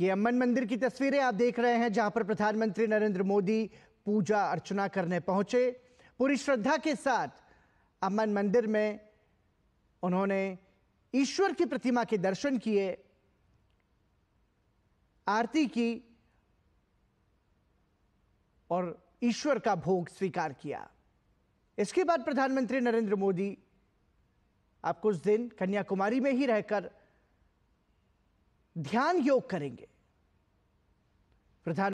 ये अम्मन मंदिर की तस्वीरें आप देख रहे हैं जहां पर प्रधानमंत्री नरेंद्र मोदी पूजा अर्चना करने पहुंचे पूरी श्रद्धा के साथ अम्मन मंदिर में उन्होंने ईश्वर की प्रतिमा के दर्शन किए आरती की और ईश्वर का भोग स्वीकार किया इसके बाद प्रधानमंत्री नरेंद्र मोदी आप कुछ दिन कन्याकुमारी में ही रहकर ध्यान योग करेंगे प्रधान